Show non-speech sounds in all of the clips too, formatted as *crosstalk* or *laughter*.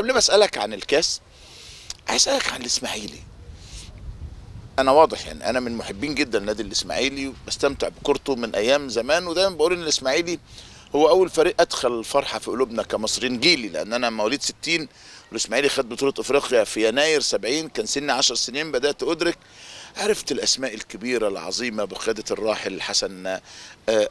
قبل ما اسالك عن الكاس عايز اسالك عن الاسماعيلي انا واضح يعني انا من محبين جدا نادي الاسماعيلي بستمتع بكورته من ايام زمان ودايما بقول ان الاسماعيلي هو اول فريق ادخل الفرحه في قلوبنا كمصريين جيلي لان انا مواليد 60 والاسماعيلي خد بطوله افريقيا في يناير 70 كان سني 10 سنين بدات ادرك عرفت الأسماء الكبيرة العظيمة بقيادة الراحل الحسن آه،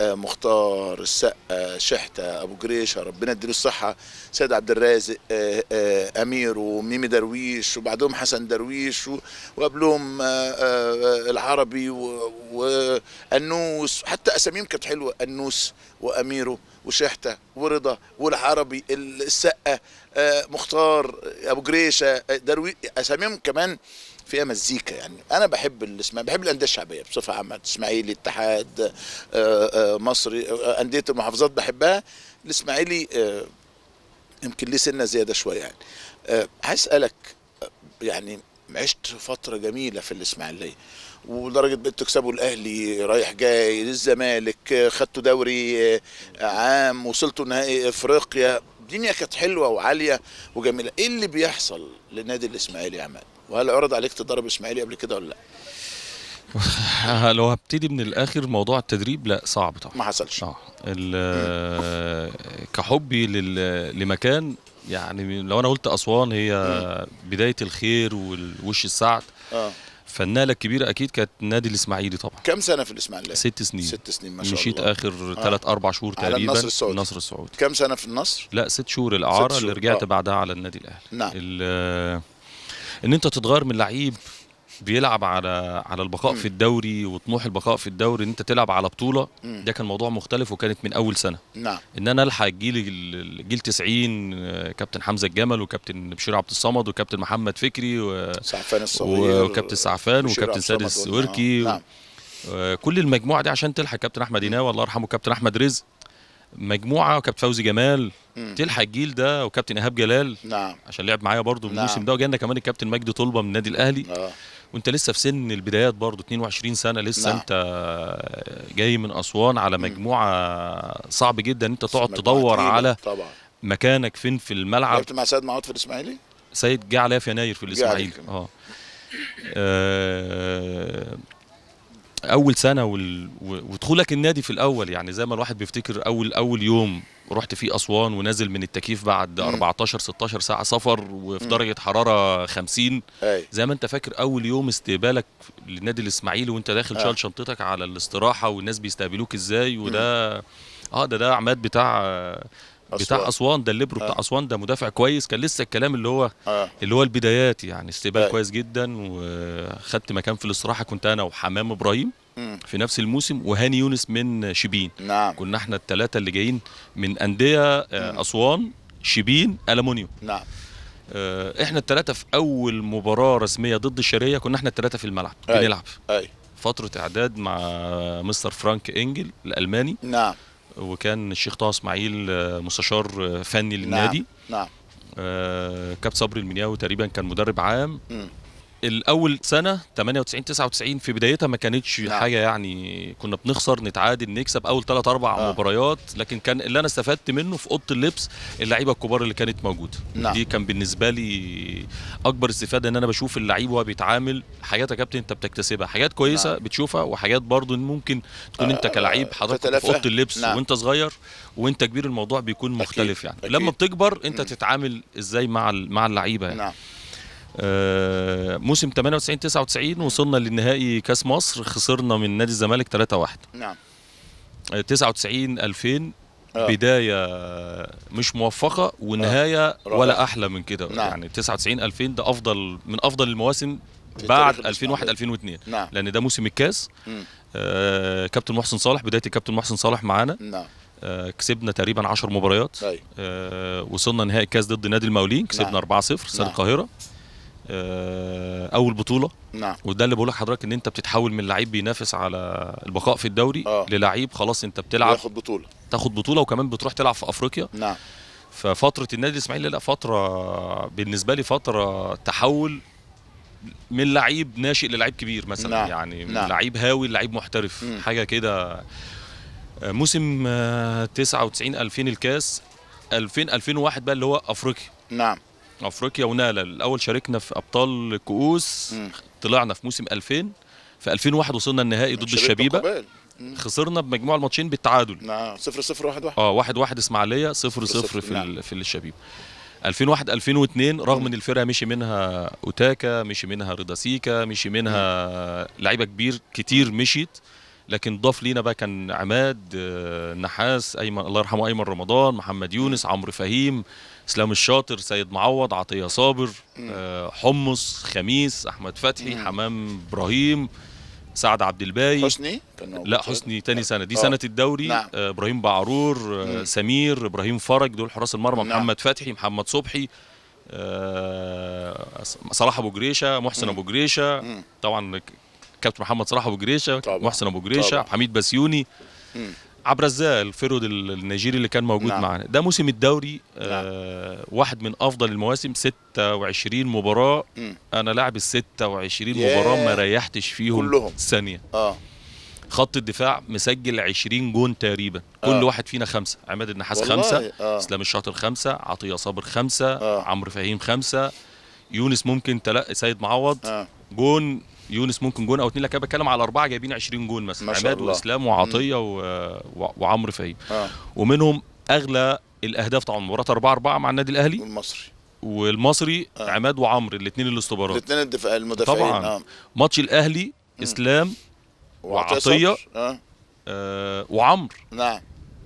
آه، مختار السقا شحتة أبو جريشة ربنا يديله الصحة سيد عبد الرازق آه، أمير وميمي درويش وبعدهم حسن درويش وقبلهم العربي وأنوس حتى أساميهم كانت حلوة أنوس وأميره وشحتة ورضا والعربي السقا مختار أبو جريشة درويش أساميهم كمان فيها مزيكا يعني انا بحب الاسماعيلي بحب الانديه الشعبيه بصفه عامه الاسماعيلي اتحاد آه، آه، مصري آه، انديه المحافظات بحبها الاسماعيلي يمكن ليه سنه زياده شويه يعني هسالك يعني عشت فتره جميله في الاسماعيليه ولدرجه بقيت تكسبوا الاهلي رايح جاي للزمالك خدتوا دوري عام وصلتوا نهائي افريقيا الدنيا كانت حلوه وعاليه وجميله ايه اللي بيحصل لنادي الاسماعيلي يا عماد وهل عرض عليك تدرب اسماعيلي قبل كده ولا لا؟ *laughs* لو هبتدي من الاخر موضوع التدريب لا صعب طبعا ما حصلش اه *laughs* كحبي لمكان يعني لو انا قلت اسوان هي بدايه الخير والوش السعد اه فالنقله الكبيره اكيد كانت نادي الاسماعيلي طبعا كم سنه في الاسماعيلي ست سنين ست سنين ما شاء الله مشيت اخر ثلاث آه. اربع شهور تقريبا على النصر السعودي النصر السعودي كم سنه في النصر لا ست شهور الاعاره ست شهور. اللي رجعت آه. بعدها على النادي الاهلي نعم ان انت تتغير من لعيب بيلعب على على البقاء م. في الدوري وطموح البقاء في الدوري ان انت تلعب على بطوله م. ده كان موضوع مختلف وكانت من اول سنه نعم ان انا الحق الجيل الجيل 90 آه، كابتن حمزه الجمل وكابتن بشير عبد الصمد وكابتن محمد فكري و... سعفان الصغير وكابتن سعفان وكابتن سادس وركي نعم. و... آه، كل المجموعه دي عشان تلحق كابتن احمد يناوي الله يرحمه كابتن احمد رزق مجموعه وكابتن فوزي جمال تلحق الجيل ده وكابتن ايهاب جلال نعم عشان لعب معايا برضه الموسم نعم. ده وجانا كمان الكابتن مجدي طلبه من النادي الاهلي آه. وانت لسه في سن البدايات برضه 22 سنه لسه نعم. انت جاي من اسوان على مجموعه مم. صعب جدا انت تقعد تدور على طبعا. مكانك فين في الملعب لعبت مع سيد معوض في الاسماعيلي سيد جه عليا في يناير في الاسماعيلي آه, آه، اول سنه وال... ودخولك النادي في الاول يعني زي ما الواحد بيفتكر اول اول يوم رحت فيه اسوان ونازل من التكييف بعد م. 14 16 ساعه سفر وفي درجه حراره 50 أي. زي ما انت فاكر اول يوم استقبالك للنادي الاسماعيلي وانت داخل آه. شال شنطتك على الاستراحه والناس بيستقبلوك ازاي وده اه ده ده عماد بتاع أسوان. بتاع اسوان ده الليبرو آه. بتاع اسوان ده مدافع كويس كان لسه الكلام اللي هو آه. اللي هو البدايات يعني استقبال آه. كويس جدا وخدت مكان في الاستراحه كنت انا وحمام ابراهيم في نفس الموسم وهاني يونس من شبين نعم. كنا احنا الثلاثه اللي جايين من انديه آه اسوان شبين المونيوم نعم آه احنا الثلاثه في اول مباراه رسميه ضد الشرقيه كنا احنا الثلاثه في الملعب أي. بنلعب أي. فتره اعداد مع مستر فرانك انجل الالماني نعم وكان الشيخ طه اسماعيل آه، مستشار آه، فني نعم، للنادي نعم نعم آه كابتن صبري المنياوي تقريبا كان مدرب عام م. الاول سنه 98 99 في بدايتها ما كانتش لا. نعم. حاجه يعني كنا بنخسر نتعادل نكسب اول ثلاث اربع آه. مباريات لكن كان اللي انا استفدت منه في اوضه اللبس اللعيبه الكبار اللي كانت موجوده نعم. دي كان بالنسبه لي اكبر استفاده ان انا بشوف اللعيب وهو بيتعامل حاجات يا كابتن انت بتكتسبها حاجات كويسه نعم. بتشوفها وحاجات برضو ممكن تكون آه انت كلعيب حضرتك في اوضه اللبس نعم. وانت صغير وانت كبير الموضوع بيكون مختلف أكيد. يعني أكيد. لما بتكبر انت م. تتعامل ازاي مع مع اللعيبه يعني. نعم. آه، موسم 98 99 وصلنا للنهائي كاس مصر خسرنا من نادي الزمالك 3-1 نعم 99 آه، 2000 آه. بدايه مش موفقه ونهايه آه. ولا احلى من كده نعم. يعني 99 2000 ده افضل من افضل المواسم بعد 2001 2002 نعم. لان ده موسم الكاس آه كابتن محسن صالح بدايه كابتن محسن صالح معانا نعم آه كسبنا تقريبا 10 مباريات طيب. آه وصلنا نهائي الكاس ضد نادي المقاولين كسبنا نعم. 4-0 استاد نعم. القاهره آه، اول بطوله نعم وده اللي بقول لحضرتك ان انت بتتحول من لعيب بينافس على البقاء في الدوري آه. للعيب خلاص انت بتلعب تاخد بطوله تاخد بطوله وكمان بتروح تلعب في افريقيا نعم ففتره النادي الاسماعيلي لا فتره بالنسبه لي فتره تحول من لعيب ناشئ للعيب كبير مثلا نعم. يعني من نعم. لعيب هاوي لعيب محترف مم. حاجه كده آه، موسم 99 آه، 2000 الكاس 2000 2001 بقى اللي هو افريقيا نعم افريقيا ونقله الاول شاركنا في ابطال الكؤوس طلعنا في موسم 2000 في 2001 وصلنا النهائي ضد الشبيبه قبل. خسرنا بمجموع الماتشين بالتعادل نعم 0 0 1 1 اه 1 1 اسماعيليه 0 0 في نعم. في الشبيبه 2001 2002 رغم ان الفرقه مشي منها اوتاكا مشي منها رضا سيكا مشي منها لعيبه كبير كتير مشيت لكن ضاف لينا بقى كان عماد آه، النحاس ايمن الله يرحمه ايمن رمضان محمد يونس عمرو فهيم اسلام الشاطر سيد معوض عطيه صابر آه، حمص خميس احمد فتحي حمام ابراهيم سعد عبد الباقي حسني لا حسني تاني سنه دي أوه. سنه الدوري نعم. آه، ابراهيم بعرور مم. سمير ابراهيم فرج دول حراس المرمى نعم. محمد فتحي محمد صبحي صلاح ابو جريشه محسن ابو جريشه طبعا كابتن محمد صلاح ابو جريشه محسن ابو جريشه حميد بسيوني عبر عبد الرزاق النيجيري اللي كان موجود نعم. معانا ده موسم الدوري آه، نعم. آه واحد من افضل المواسم 26 مباراه مم. انا لاعب ال 26 مباراه ما ريحتش فيهم كلهم. ثانيه اه خط الدفاع مسجل 20 جون تقريبا آه. كل واحد فينا خمسه عماد النحاس خمسه آه. اسلام الشاطر خمسه عطيه صابر خمسه آه. عمرو فهيم خمسه يونس ممكن تلقى سيد معوض آه. جون يونس ممكن جون او اتنين لكن انا بتكلم على اربعه جايبين 20 جون مثلا عماد الله. واسلام وعطيه وعمرو فهيم آه. ومنهم اغلى الاهداف طبعا مباراه 4 4 مع النادي الاهلي والمصري والمصري آه. عماد وعمرو الاثنين الاستوبرات الاثنين الدفاع المدافعين طبعا آه. ماتش الاهلي اسلام وعطيه آه. آه وعمرو نعم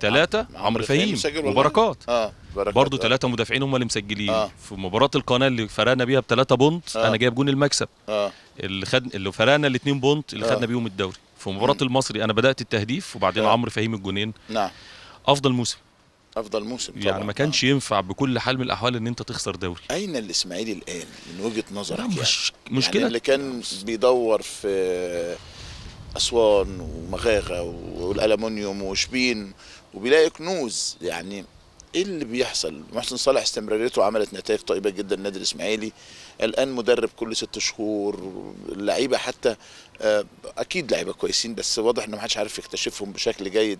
ثلاثه عمرو فهيم وبركات اه برضه ثلاثه مدافعين هم اللي مسجلين آه. في مباراه القناه اللي فرقنا بيها بثلاثه بونت آه. انا جايب جون المكسب آه. اللي خد اللي فرقنا الاثنين بونت اللي آه. خدنا بيهم الدوري في مباراه المصري انا بدات التهديف وبعدين آه. عمرو فهيم الجونين نعم افضل موسم افضل موسم يعني طبعا يعني ما كانش آه. ينفع بكل حال من الاحوال ان انت تخسر دوري اين الاسماعيلي الان من وجهه نظرك يعني مش مشكله يعني اللي كان بيدور في اسوان ومغاغه والالومنيوم وشبين وبيلاقي كنوز يعني ايه اللي بيحصل محسن صالح استمراريته عملت نتائج طيبه جدا النادي الاسماعيلي الان مدرب كل ست شهور اللعيبه حتى آه، اكيد لعيبه كويسين بس واضح ان ما حدش عارف يكتشفهم بشكل جيد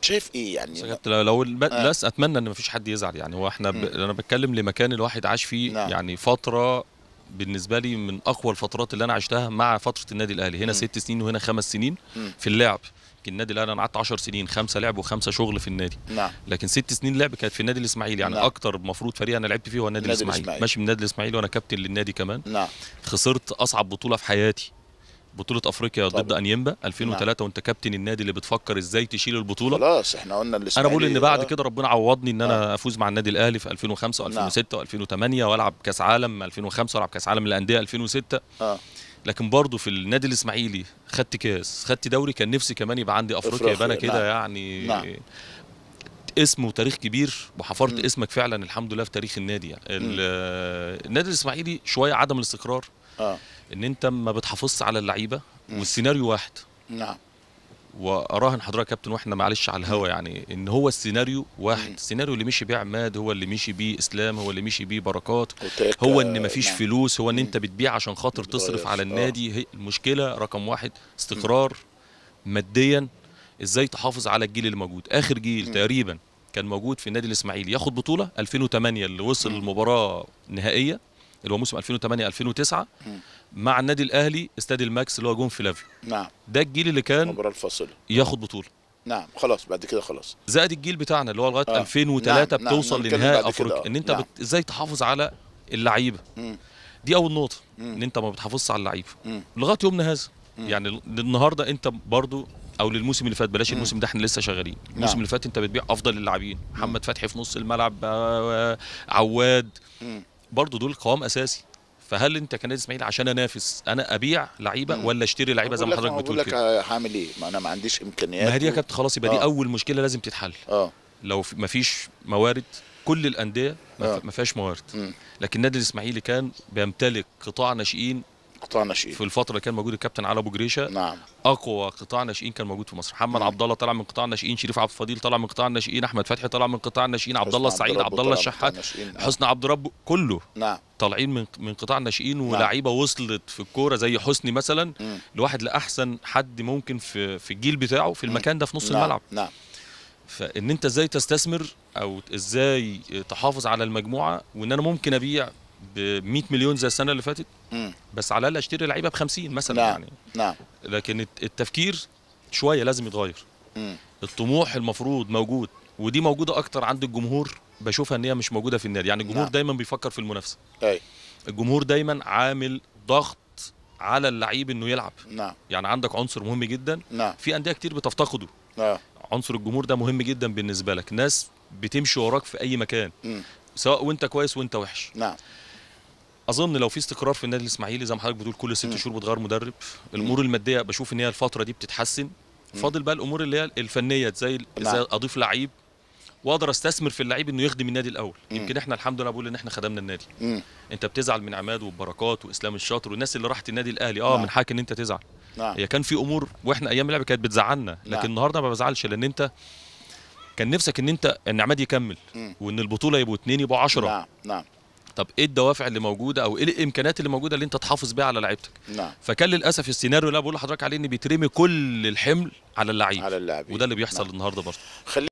شايف ايه يعني لو لو آه. بس اتمنى ان ما فيش حد يزعل يعني هو احنا ب... انا بتكلم لمكان الواحد عاش فيه نعم. يعني فتره بالنسبه لي من اقوى الفترات اللي انا عشتها مع فتره النادي الاهلي هنا م. ست سنين وهنا خمس سنين م. في اللعب النادي الاهلي انا قعدت 10 سنين خمسه لعب وخمسه شغل في النادي نعم لكن ست سنين لعب كانت في النادي الاسماعيلي يعني نعم. اكتر المفروض فريق انا لعبت فيه هو النادي الاسماعيلي ماشي من النادي الاسماعيلي وانا كابتن للنادي كمان نعم خسرت اصعب بطوله في حياتي بطوله افريقيا طبعا. ضد انيمبا 2003 نعم. وانت كابتن النادي اللي بتفكر ازاي تشيل البطوله خلاص احنا قلنا الاسماعيلي انا بقول ان بعد كده ربنا عوضني ان انا نعم. افوز مع النادي الاهلي في 2005 و2006 و2008 والعب كاس عالم 2005 والعب كاس عالم للانديه 2006 اه لكن برضه في النادي الاسماعيلي خدت كاس خدت دوري كان نفسي كمان يبقى عندي افريقيا يبقى انا كده نعم. يعني نعم. اسم وتاريخ كبير وحفرت م. اسمك فعلا الحمد لله في تاريخ النادي يعني النادي الاسماعيلي شويه عدم الاستقرار اه ان انت ما بتحافظش على اللعيبه والسيناريو واحد نعم واراهن حضرتك يا كابتن واحنا معلش على الهوا يعني ان هو السيناريو واحد السيناريو اللي مشي بيه عماد هو اللي مشي بيه اسلام هو اللي مشي بيه بركات هو ان مفيش نعم. فلوس هو ان انت بتبيع عشان خاطر تصرف على آه. النادي هي المشكله رقم واحد استقرار ماديا ازاي تحافظ على الجيل اللي موجود اخر جيل تقريبا كان موجود في النادي الاسماعيلي ياخد بطوله 2008 اللي وصل المباراه نهائيه اللي هو موسم 2008 2009 مع النادي الاهلي استاد الماكس اللي هو جون فلافيو نعم ده الجيل اللي كان مباراه الفاصله ياخد بطوله نعم خلاص بعد كده خلاص زائد الجيل بتاعنا اللي هو لغايه آه. 2003 نعم،, نعم. بتوصل نعم. لنهائي افريقيا ان انت نعم. بت... ازاي تحافظ على اللعيبه دي اول نقطه مم. ان انت ما بتحافظش على اللعيبه لغايه يومنا هذا يعني النهارده انت برضو او للموسم اللي فات بلاش الموسم ده احنا لسه شغالين نعم. الموسم نعم. اللي فات انت بتبيع افضل اللاعبين محمد فتحي في نص الملعب آه، آه، عواد مم. برضو دول قوام اساسي فهل انت كنادي اسماعيل عشان انافس انا ابيع لعيبه ولا اشتري لعيبه زي ما حضرتك بتقول كده؟ بقول لك هعمل ايه؟ ما انا ما عنديش امكانيات ما هي دي يا و... كابتن خلاص يبقى دي آه. اول مشكله لازم تتحل اه لو ما فيش موارد كل الانديه ما آه. فيهاش موارد لكن النادي الاسماعيلي كان بيمتلك قطاع ناشئين قطاع ناشئين في الفتره اللي كان موجود الكابتن علي ابو جريشه نعم اقوى قطاع ناشئين كان موجود في مصر محمد عبد الله طلع من قطاع الناشئين شريف عبد الفضيل طلع من قطاع الناشئين احمد فتحي طلع من قطاع الناشئين عبد الله السعيد عبد الله الشحات حسن عبد رب كله نعم طالعين من من قطاع الناشئين نعم. ولاعيبه وصلت في الكوره زي حسني مثلا لواحد لاحسن حد ممكن في في الجيل بتاعه في المكان ده في نص نعم. الملعب نعم فان انت ازاي تستثمر او ازاي تحافظ على المجموعه وان انا ممكن ابيع ب 100 مليون زي السنه اللي فاتت بس على الاقل اشتري لعيبه ب 50 مثلا نعم. يعني نعم لكن التفكير شويه لازم يتغير الطموح المفروض موجود ودي موجوده اكتر عند الجمهور بشوفها ان هي مش موجوده في النادي يعني الجمهور نعم. دايما بيفكر في المنافسه أي. الجمهور دايما عامل ضغط على اللعيب انه يلعب نعم يعني عندك عنصر مهم جدا نعم في انديه كتير بتفتقده نعم عنصر الجمهور ده مهم جدا بالنسبه لك ناس بتمشي وراك في اي مكان م. سواء وانت كويس وانت وحش نعم اظن لو في استقرار في النادي الاسماعيلي زي ما حضرتك بتقول كل ست شهور بتغير مدرب الامور الماديه بشوف ان هي الفتره دي بتتحسن فاضل بقى الامور اللي هي الفنيه ازاي نعم. ازاي اضيف لعيب واقدر استثمر في اللعيب انه يخدم النادي الاول مم. يمكن احنا الحمد لله بقول ان احنا خدمنا النادي مم. انت بتزعل من عماد وبركات واسلام الشاطر والناس اللي راحت النادي الاهلي اه نعم. من حقك ان انت تزعل نعم. هي كان في امور واحنا ايام اللعب كانت بتزعلنا نعم. لكن نعم. النهارده ما بزعلش لان انت كان نفسك ان انت ان عماد يكمل مم. وان البطوله يبقوا اثنين يبقوا 10 نعم نعم طب ايه الدوافع اللي موجوده او ايه الامكانيات اللي موجوده اللي انت تحافظ بيها على لعيبتك نعم فكان للاسف السيناريو اللي انا بقول لحضرتك عليه ان بيترمي كل الحمل على اللعيب على وده اللي بيحصل نعم. النهارده برضه